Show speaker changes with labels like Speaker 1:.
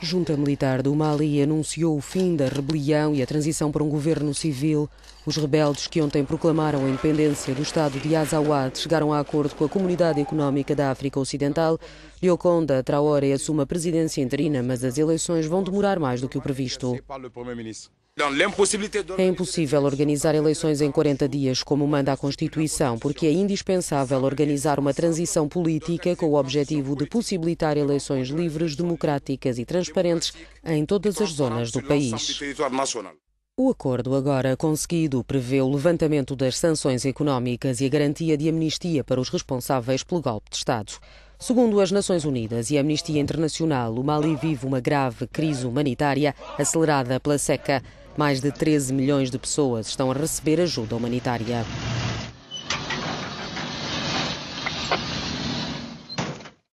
Speaker 1: Junta Militar do Mali anunciou o fim da rebelião e a transição para um governo civil. Os rebeldes que ontem proclamaram a independência do estado de Azawad chegaram a acordo com a Comunidade Económica da África Ocidental. Dioconda Traoré assume a presidência interina, mas as eleições vão demorar mais do que o previsto. É impossível organizar eleições em 40 dias, como manda a Constituição, porque é indispensável organizar uma transição política com o objetivo de possibilitar eleições livres, democráticas e transparentes em todas as zonas do país. O acordo agora conseguido prevê o levantamento das sanções económicas e a garantia de amnistia para os responsáveis pelo golpe de Estado. Segundo as Nações Unidas e a Amnistia Internacional, o Mali vive uma grave crise humanitária acelerada pela seca. Mais de 13 milhões de pessoas estão a receber ajuda humanitária.